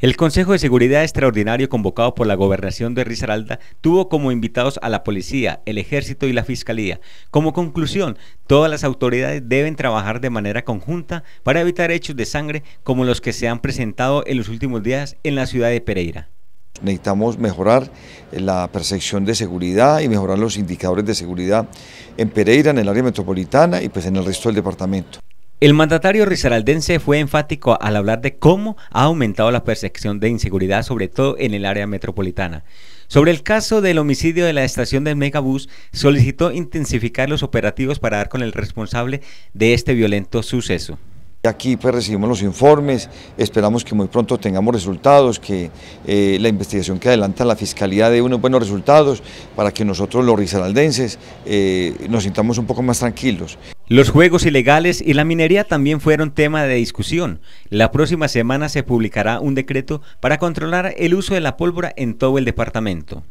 El Consejo de Seguridad Extraordinario convocado por la Gobernación de Risaralda tuvo como invitados a la policía, el ejército y la fiscalía. Como conclusión, todas las autoridades deben trabajar de manera conjunta para evitar hechos de sangre como los que se han presentado en los últimos días en la ciudad de Pereira. Necesitamos mejorar la percepción de seguridad y mejorar los indicadores de seguridad en Pereira, en el área metropolitana y pues en el resto del departamento. El mandatario risaraldense fue enfático al hablar de cómo ha aumentado la percepción de inseguridad, sobre todo en el área metropolitana. Sobre el caso del homicidio de la estación del Megabús, solicitó intensificar los operativos para dar con el responsable de este violento suceso. Aquí pues recibimos los informes, esperamos que muy pronto tengamos resultados, que eh, la investigación que adelanta la Fiscalía dé unos buenos resultados para que nosotros los risaraldenses eh, nos sintamos un poco más tranquilos. Los juegos ilegales y la minería también fueron tema de discusión. La próxima semana se publicará un decreto para controlar el uso de la pólvora en todo el departamento.